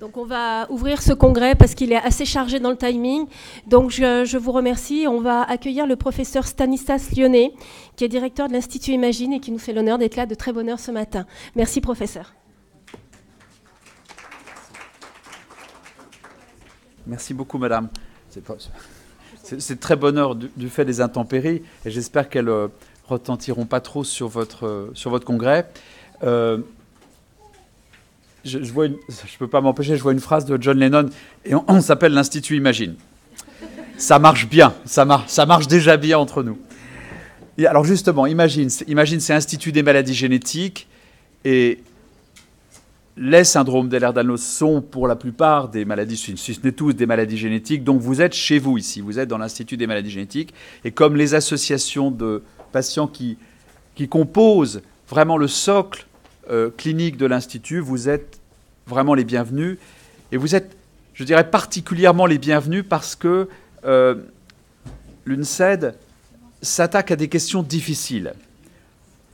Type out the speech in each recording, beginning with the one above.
Donc on va ouvrir ce congrès parce qu'il est assez chargé dans le timing. Donc je, vous remercie. On va accueillir le professeur Stanislas Lyonnais, qui est directeur de l'Institut Imagine et qui nous fait l'honneur d'être là de très bonne heure ce matin. Merci professeur. Merci beaucoup madame. C'est très bonne heure du, fait des intempéries et j'espère qu'elles ne euh, retentiront pas trop sur votre, euh, sur votre congrès. Euh, je, je, vois je peux pas m'empêcher, je vois une phrase de John Lennon, et on, s'appelle l'Institut Imagine. Ça marche bien, ça, ça marche déjà bien entre nous. Et alors justement, Imagine, Imagine c'est Institut des maladies génétiques, et les syndromes dehlers sont pour la plupart des maladies, si ce n'est tous, des maladies génétiques. Donc vous êtes chez vous ici, vous êtes dans l'Institut des maladies génétiques, et comme les associations de patients qui, qui composent vraiment le socle cliniques euh, clinique de l'Institut, vous êtes vraiment les bienvenus. Et vous êtes, je dirais, particulièrement les bienvenus parce que euh, s'attaque à des questions difficiles,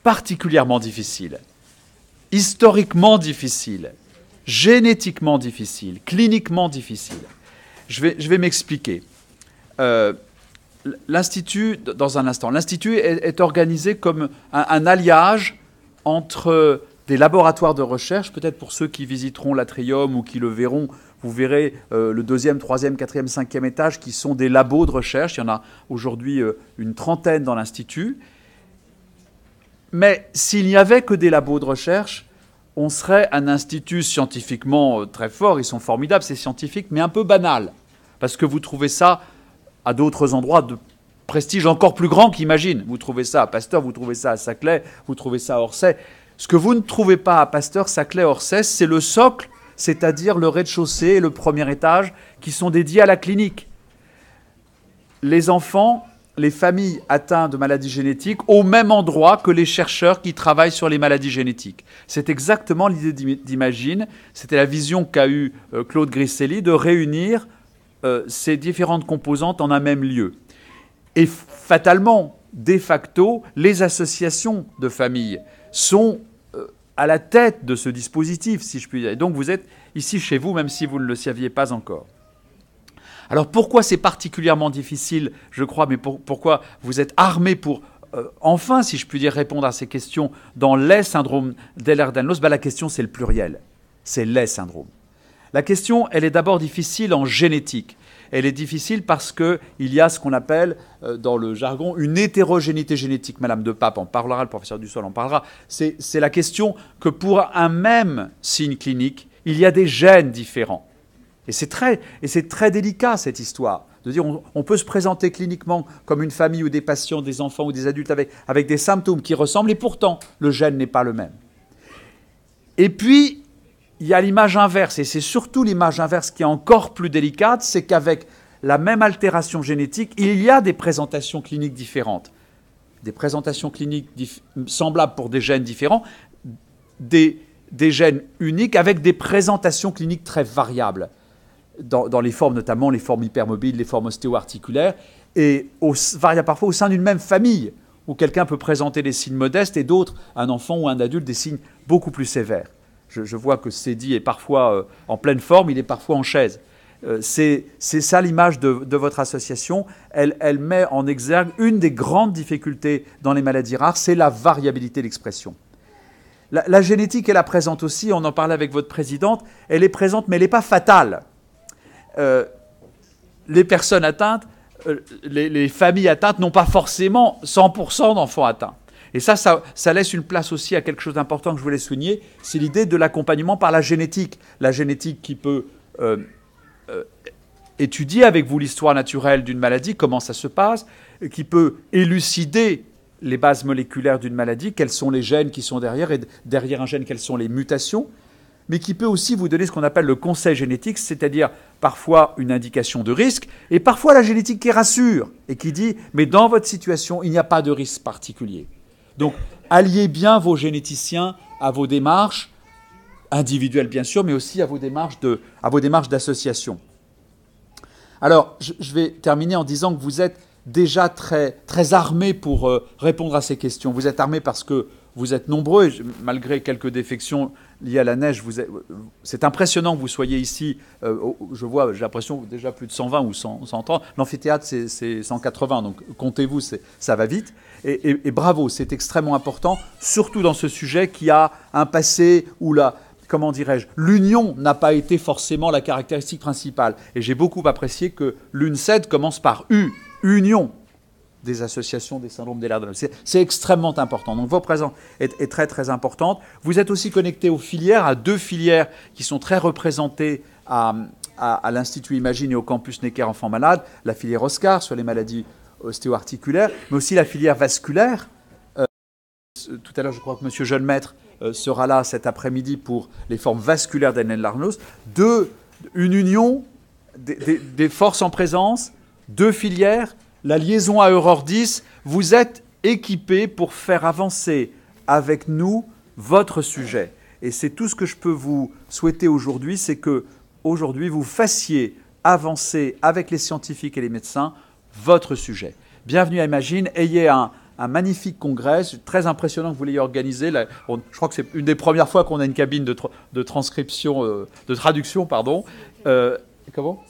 particulièrement difficiles, historiquement difficiles, génétiquement difficiles, cliniquement difficiles. Je vais, je vais m'expliquer. Euh, L'Institut, dans un instant, l'Institut est, organisé comme un alliage entre des laboratoires de recherche. Peut-être pour ceux qui visiteront l'atrium ou qui le verront, vous verrez euh, le deuxième, troisième, quatrième, cinquième étage qui sont des labos de recherche. Il y en a aujourd'hui euh, une trentaine dans l'Institut. Mais s'il n'y avait que des labos de recherche, on serait un institut scientifiquement euh, très fort, ils sont formidables, C'est scientifiques, mais un peu banal. Parce que vous trouvez ça à d'autres endroits de prestige encore plus grand qu'imagine. Vous trouvez ça à Pasteur, vous trouvez ça à Saclay, vous trouvez ça à Orsay. Ce que vous ne trouvez pas à Pasteur, Saclay, Orsès, c'est le socle, c'est-à-dire le rez-de-chaussée et le premier étage, qui sont dédiés à la clinique. Les enfants, les familles atteintes de maladies génétiques, au même endroit que les chercheurs qui travaillent sur les maladies génétiques. C'est exactement l'idée d'Imagine, c'était la vision qu'a eue euh, Claude Griselli de réunir euh, ces différentes composantes en un même lieu. Et fatalement, de facto, les associations de familles sont à la tête de ce dispositif, si je puis dire. Et donc vous êtes ici chez vous, même si vous ne le saviez pas encore. Alors pourquoi c'est particulièrement difficile, je crois, mais pourquoi vous êtes armé pour euh, enfin, si je puis dire, répondre à ces questions dans les syndromes d'Ehlers-Danlos ben, La question, c'est le pluriel. C'est les syndromes. La question, elle est d'abord difficile en génétique elle est difficile parce qu'il y a ce qu'on appelle, euh, dans le jargon, une hétérogénéité génétique. Madame de Pape en parlera, le professeur Dussol en parlera. C'est la question que pour un même signe clinique, il y a des gènes différents. Et c'est très, très délicat, cette histoire. De dire, on, peut se présenter cliniquement comme une famille ou des patients, des enfants ou des adultes avec, avec des symptômes qui ressemblent, et pourtant, le gène n'est pas le même. Et puis, il y a l'image inverse, et c'est surtout l'image inverse qui est encore plus délicate, c'est qu'avec la même altération génétique, il y a des présentations cliniques différentes. Des présentations cliniques semblables pour des gènes différents, des, gènes uniques avec des présentations cliniques très variables, dans, les formes notamment, les formes hypermobiles, les formes ostéo-articulaires, et parfois au sein d'une même famille, où quelqu'un peut présenter des signes modestes et d'autres, un enfant ou un adulte, des signes beaucoup plus sévères. Je, vois que Cédy est parfois euh, en pleine forme, il est parfois en chaise. Euh, c'est ça l'image de, votre association. Elle, met en exergue une des grandes difficultés dans les maladies rares, c'est la variabilité d'expression. La, la, génétique, elle la présente aussi, on en parlait avec votre présidente, elle est présente, mais elle n'est pas fatale. Euh, les personnes atteintes, les familles atteintes n'ont pas forcément 100% d'enfants atteints. Et ça, ça, laisse une place aussi à quelque chose d'important que je voulais souligner, c'est l'idée de l'accompagnement par la génétique. La génétique qui peut euh, euh, étudier avec vous l'histoire naturelle d'une maladie, comment ça se passe, qui peut élucider les bases moléculaires d'une maladie, quels sont les gènes qui sont derrière, et derrière un gène, quelles sont les mutations, mais qui peut aussi vous donner ce qu'on appelle le conseil génétique, c'est-à-dire parfois une indication de risque, et parfois la génétique qui rassure et qui dit, mais dans votre situation, il n'y a pas de risque particulier. Donc, alliez bien vos généticiens à vos démarches individuelles, bien sûr, mais aussi à vos démarches de, vos démarches d'association. Alors, je, vais terminer en disant que vous êtes déjà très, armés pour euh, répondre à ces questions. Vous êtes armés parce que vous êtes nombreux, malgré quelques défections, liées à la neige. c'est impressionnant que vous soyez ici. Euh, je vois, j'ai l'impression déjà plus de 120 ou 130. L'amphithéâtre, c'est, 180, donc comptez-vous, ça va vite. Et, bravo, c'est extrêmement important, surtout dans ce sujet qui a un passé où la, comment dirais-je, l'union n'a pas été forcément la caractéristique principale. Et j'ai beaucoup apprécié que l'UNCED commence par U, union, des associations des syndromes des de C'est extrêmement important. Donc, votre présence est, très, très importante. Vous êtes aussi connecté aux filières, à deux filières qui sont très représentées à, à, l'Institut Imagine et au campus Necker Enfants Malades. La filière Oscar sur les maladies ostéo-articulaires, mais aussi la filière vasculaire. Euh, tout à l'heure, je crois que M. Jeune Maître euh, sera là cet après-midi pour les formes vasculaires d'Hélène Larnos. Deux, une union des forces en présence, deux filières la liaison à Aurore 10, vous êtes équipé pour faire avancer avec nous votre sujet. Et c'est tout ce que je peux vous souhaiter aujourd'hui, c'est que aujourd'hui vous fassiez avancer avec les scientifiques et les médecins votre sujet. Bienvenue à Imagine, ayez un, magnifique congrès, très impressionnant que vous l'ayez organisé. je crois que c'est une des premières fois qu'on a une cabine de, transcription, euh, de traduction, pardon. Euh, comment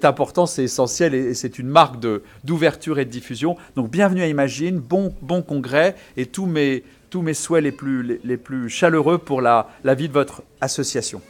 c'est important, c'est essentiel et, c'est une marque d'ouverture et de diffusion. Donc bienvenue à Imagine, bon, bon congrès et tous mes, tous souhaits les plus, plus chaleureux pour la vie de votre association.